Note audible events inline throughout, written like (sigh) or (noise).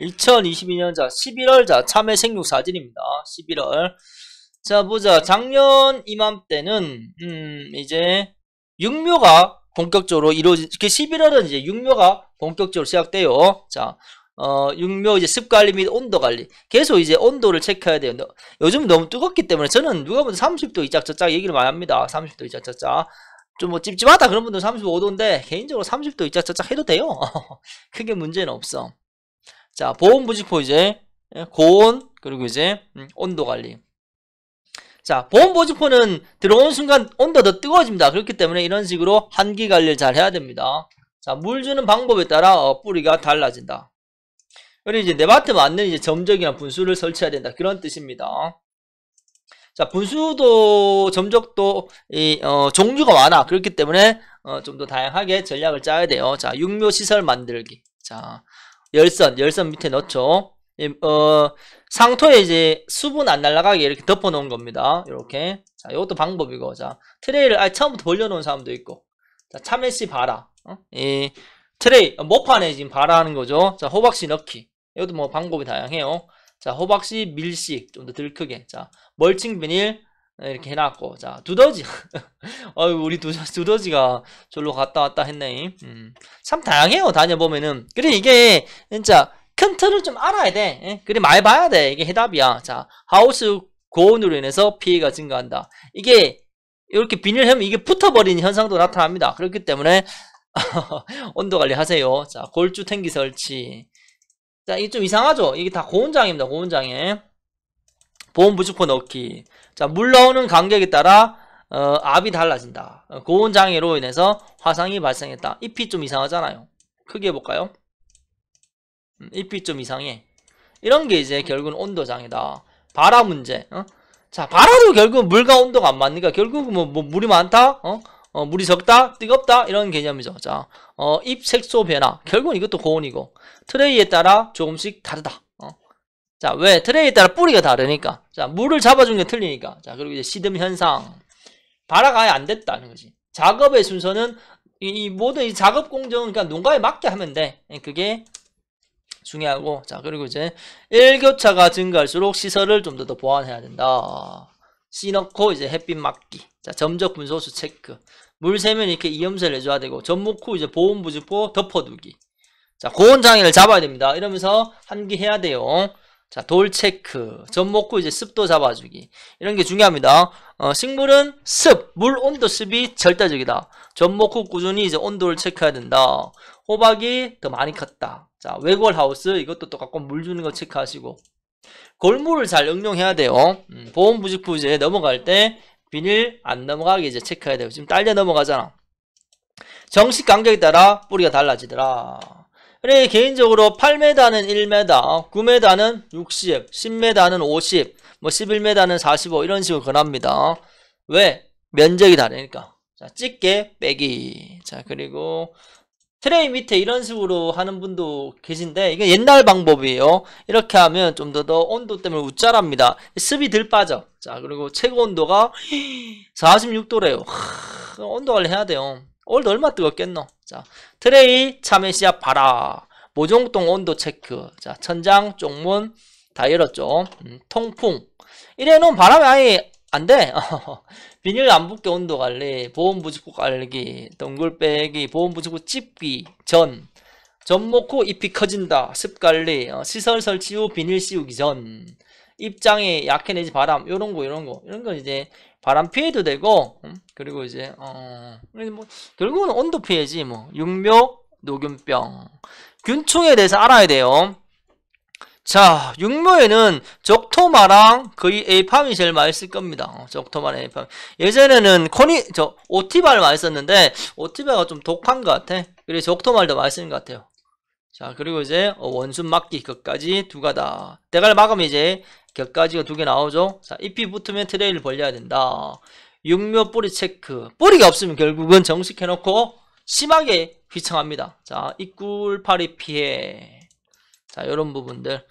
2022년 자 11월 자 참외 생육 사진입니다. 11월 자 보자 작년 이맘때는 음 이제 육묘가 본격적으로 이루어진 그 11월은 이제 육묘가 본격적으로 시작돼요. 자 어, 육묘 이제 습관리 및 온도 관리 계속 이제 온도를 체크해야 돼요 너, 요즘 너무 뜨겁기 때문에 저는 누가 보면 30도 이짝 저짝 얘기를 많이 합니다 30도 이짝 저짝 좀 뭐 찝찝하다 그런 분들 35도인데 개인적으로 30도 이짝 저짝 해도 돼요 (laughs) 크게 문제는 없어 자, 보온 보직포 이제 예, 고온 그리고 이제 음, 온도 관리. 자, 보온 보직포는 들어온 순간 온도 더 뜨거워집니다. 그렇기 때문에 이런 식으로 한기 관리를 잘 해야 됩니다. 자, 물 주는 방법에 따라 어, 뿌리가 달라진다. 그리고 이제 네바트 맞는 이제 점적이나 분수를 설치해야 된다. 그런 뜻입니다. 자, 분수도 점적도 이 어, 종류가 많아. 그렇기 때문에 어, 좀 더 다양하게 전략을 짜야 돼요. 자, 육묘 시설 만들기. 자, 열선, 열선 밑에 넣죠. 어, 상토에 이제 수분 안 날아가게 이렇게 덮어놓은 겁니다. 이렇게. 자, 이것도 방법이고. 자, 트레이를 아예 처음부터 벌려놓은 사람도 있고. 자, 참외씨 바라. 어? 이 트레이, 모판에 지금 바라하는 거죠. 자, 호박씨 넣기. 이것도 뭐 방법이 다양해요. 자, 호박씨 밀씨. 좀더 덜 크게. 자, 멀칭 비닐, 네, 이렇게 해놨고 자 두더지 (laughs) 어유 우리 두, 두더지가 졸로 갔다 왔다 했네 음, 참 다양해요 다녀보면은 그래 이게 진짜 큰 틀을 좀 알아야 돼 예? 그래 말 봐야 돼 이게 해답이야 자 하우스 고온으로 인해서 피해가 증가한다 이게 이렇게 비닐하면 이게 붙어버리는 현상도 나타납니다 그렇기 때문에 (laughs) 온도 관리 하세요 자 골주 탱기 설치 자 이게 좀 이상하죠 이게 다 고온장입니다 고온장에 보온 부직포 넣기 자, 물 나오는 간격에 따라 어, 압이 달라진다. 고온 장애로 인해서 화상이 발생했다. 잎이 좀 이상하잖아요. 크게 볼까요? 잎이 음, 좀 이상해. 이런 게 이제 결국은 온도 장애다. 바라 문제. 어? 자, 바라도 결국 물과 온도가 안 맞으니까 결국 뭐, 뭐 물이 많다. 어? 어, 물이 적다, 뜨겁다 이런 개념이죠. 자, 어, 잎 색소 변화 결국은 이것도 고온이고 트레이에 따라 조금씩 다르다. 어. 자, 왜 트레이에 따라 뿌리가 다르니까 자, 물을 잡아준 게 틀리니까. 자, 그리고 이제 시듬 현상. 발화가 아예 안 됐다는 거지. 작업의 순서는 이, 이 모든 이 작업 공정은 그러니까 농가에 맞게 하면 돼. 예, 그게 중요하고. 자, 그리고 이제 일교차가 증가할수록 시설을 좀 더 더 보완해야 된다. 씨 넣고 이제 햇빛 맞기 자, 점적 분소수 체크. 물 세면 이렇게 이염세를 내줘야 되고 접목 후 이제 보온부직포 덮어두기. 자, 고온 장애를 잡아야 됩니다. 이러면서 환기해야 돼요. 자, 돌 체크, 접 먹고 이제 습도 잡아주기 이런 게 중요합니다. 어, 식물은 습, 물 온도 습이 절대적이다. 접 먹고 꾸준히 이제 온도를 체크해야 된다. 호박이 더 많이 컸다. 자, 외골 하우스 이것도 똑같고 물 주는 거 체크하시고 골물을 잘 응용해야 돼요. 음, 보온 부직부 이제 넘어갈 때 비닐 안 넘어가게 이제 체크해야 돼요. 지금 딸려 넘어가잖아. 정식 간격에 따라 뿌리가 달라지더라. 그래 개인적으로 8m는 1m, 9m는 60, 10m는 50, 뭐 11m는 45 이런 식으로 권합니다. 왜? 면적이 다르니까. 자, 찍게 빼기. 자, 그리고 트레이 밑에 이런 식으로 하는 분도 계신데 이게 옛날 방법이에요. 이렇게 하면 좀 더 더 온도 때문에 웃자랍니다. 습이 덜 빠져. 자, 그리고 최고 온도가 46도래요. (gasps) 하, 온도 관리 해야 돼요. 오늘도 얼마 뜨겁겠노? 자, 트레이 참외 씨앗 봐라. 모종동 온도 체크. 자, 천장, 쪽문 다 열었죠. 음, 통풍. 이래놓은 바람이 아예 안 돼. (laughs) 비닐 안 붙게 온도 관리, 보온 부직구 깔기, 동굴 빼기, 보온 부직구 찝기, 전. 전 먹고 잎이 커진다. 습 관리, 어, 시설 설치 후 비닐 씌우기 전. 입장이 약해내지 바람 요런 거 요런 거 이런 거 이제 바람 피해도 되고 음? 그리고 이제 어뭐 결국은 온도 피해지 뭐 육묘 녹균병균총에 대해서 알아야 돼요 자 육묘에는 적토마랑 거의 에이팜이 제일 맛있을 겁니다 어, 적토마랑 에이팜 예전에는 코니 저오티발를 많이 썼는데 오티발가좀 독한 것 같아 그래서적토말도맛있는것 같아요 자 그리고 이제 어, 원순 막기 끝까지 두 가다 대가를 막으면 이제 격가지가 두 개 나오죠 자 잎이 붙으면 트레이를 벌려야 된다 육묘 뿌리 체크 뿌리가 없으면 결국은 정식해놓고 심하게 휘청합니다 자 입굴 파리 피해 자 이런 부분들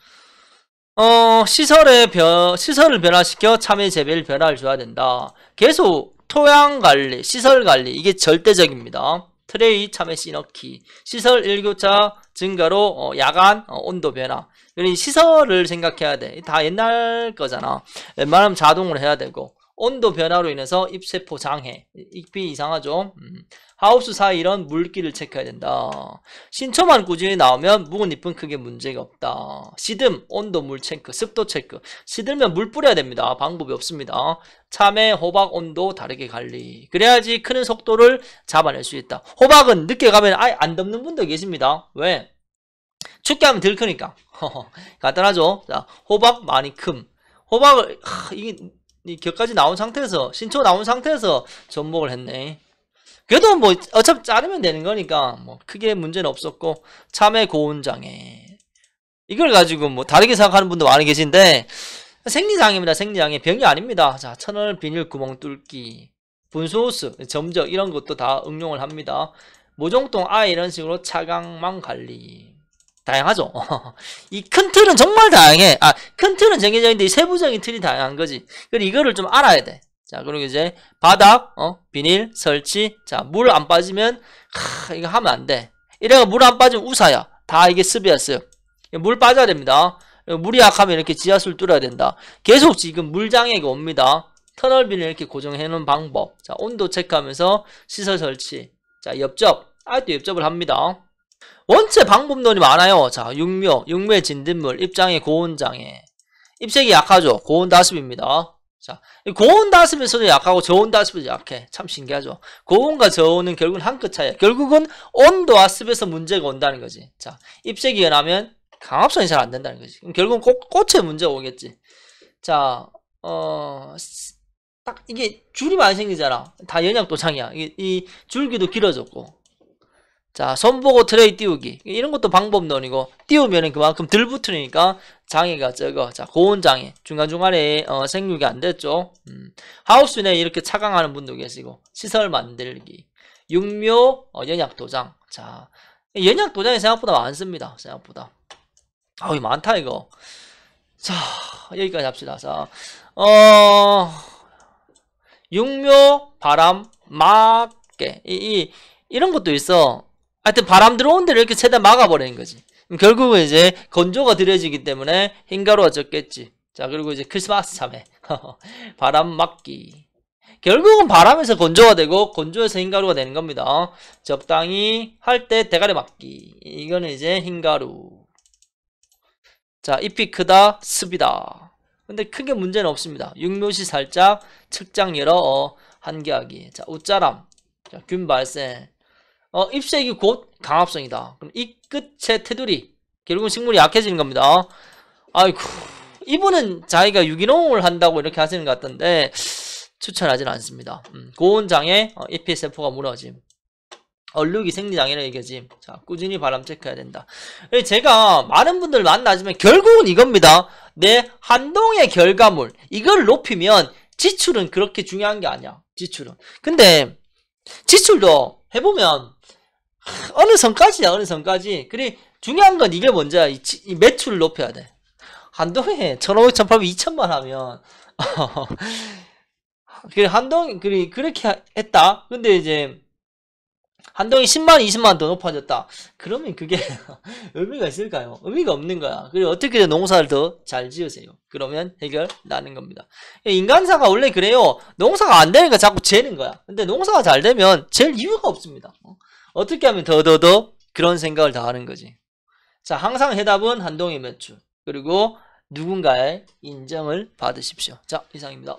어 시설의 변 시설을 변화시켜 참외 재배를 변화를 줘야 된다 계속 토양 관리 시설 관리 이게 절대적입니다 트레이 참외 씨넣기 시설 일교차 증가로 어, 야간 어, 온도 변화 이 시설을 생각해야 돼. 다 옛날 거잖아. 웬만하면 자동으로 해야 되고. 온도 변화로 인해서 입세포 장애. 입비 이상하죠? 음. 하우스 사이 이런 물기를 체크해야 된다. 신초만 꾸준히 나오면 묵은 잎은 크게 문제가 없다. 시듬, 온도 물 체크, 습도 체크. 시들면 물 뿌려야 됩니다. 방법이 없습니다. 참외, 호박 온도 다르게 관리. 그래야지 크는 속도를 잡아낼 수 있다. 호박은 늦게 가면 아예 안 덮는 분도 계십니다. 왜? 춥게 하면 덜 크니까 (laughs) 간단하죠 자호박많이큼 호박을 하, 이게 이 격까지 나온 상태에서 신초 나온 상태에서 접목을 했네 그래도 뭐 어차피 자르면 되는 거니까 뭐 크게 문제는 없었고 참외 고운장애 이걸 가지고 뭐 다르게 생각하는 분도 많이 계신데 생리장애입니다 생리장애 병이 아닙니다 자 천을 비닐 구멍 뚫기 분소호스 점적 이런 것도 다 응용을 합니다 모종통 아이 이런 식으로 차광망 관리 다양하죠. (laughs) 이 큰 틀은 정말 다양해. 아, 큰 틀은 정해져있는데 세부적인 틀이 다양한 거지. 그리고 이거를 좀 알아야 돼. 자, 그리고 이제 바닥, 어, 비닐, 설치. 자, 물 안 빠지면, 하, 이거 하면 안 돼. 이래가 물 안 빠지면 우사야. 다 이게 습이어요물 빠져야 됩니다. 물이 약하면 이렇게 지하수를 뚫어야 된다. 계속 지금 물장애가 옵니다. 터널비닐 이렇게 고정해 놓은 방법. 자, 온도 체크하면서 시설 설치. 자, 옆접. 아직도 옆접을 합니다. 원체 방법론이 많아요. 자, 육묘, 육묘의 진딧물, 입장의 고온장애. 입색이 약하죠. 고온다습입니다. 자, 고온 다습에서도 약하고 저온 다습에도 약해. 참 신기하죠. 고온과 저온은 결국은 한 끗 차이야. 결국은 온도와 습에서 문제가 온다는 거지. 자, 입색이 연하면 강압성이 잘 안 된다는 거지. 그럼 결국은 꽃, 꽃에 문제가 오겠지. 자, 어, 딱 이게 줄이 많이 생기잖아. 다 연약도상이야. 이, 이 줄기도 길어졌고. 자, 손보고 트레이 띄우기. 이런 것도 방법론이고, 띄우면은 그만큼 덜 붙으니까 장애가 적어. 자, 고온 장애. 중간중간에 어, 생육이 안 됐죠. 음. 하우스 내에 이렇게 차강하는 분도 계시고, 시설 만들기. 육묘, 어, 연약 도장. 자, 연약 도장이 생각보다 많습니다. 생각보다. 아우, 많다, 이거. 자, 여기까지 합시다. 자, 어, 육묘, 바람, 막게 이, 이, 이런 것도 있어. 하여튼 바람 들어온 데를 이렇게 세다 막아버린 거지. 결국은 이제 건조가 들여지기 때문에 흰가루가 적겠지. 자 그리고 이제 크리스마스 참회 (laughs) 바람 막기 결국은 바람에서 건조가 되고 건조에서 흰가루가 되는 겁니다. 적당히 할 때 대가리 막기 이거는 이제 흰가루 자 잎이 크다 습이다 근데 크게 문제는 없습니다. 육묘시 살짝 측장 열어 어, 한계하기 자 웃자람 자, 균 발생 어, 입색이 곧 강압성이다. 그럼 이 끝의 테두리 결국은 식물이 약해지는 겁니다. 아이고 이분은 자기가 유기농을 한다고 이렇게 하시는 것 같던데 추천하진 않습니다. 음, 고온장에 어, 잎이 e 세포가 무너짐. 얼룩이 생리장애를 이겨짐. 자, 꾸준히 바람 체크해야 된다. 예, 제가 많은 분들 만나지만 결국은 이겁니다. 내 한동의 결과물. 이걸 높이면 지출은 그렇게 중요한 게 아니야. 지출은. 근데 지출도 해보면 (laughs) 어느 선까지야 어느 선까지 그리 중요한 건 이게 뭔지야 이, 이 매출을 높여야 돼 한동에 1500, 1800, 2000만 하면 (laughs) 그래 한동 그리 그렇게 했다 근데 이제 한동이 10만 20만 더 높아졌다 그러면 그게 (laughs) 의미가 있을까요 의미가 없는 거야 그리고 어떻게든 농사를 더 잘 지으세요 그러면 해결 나는 겁니다 예, 인간사가 원래 그래요 농사가 안되니까 자꾸 재는 거야 근데 농사가 잘 되면 잴 이유가 없습니다 어? 어떻게 하면 더더더 그런 생각을 다 하는 거지. 자, 항상 해답은 한동의 매출. 그리고 누군가의 인정을 받으십시오. 자, 이상입니다.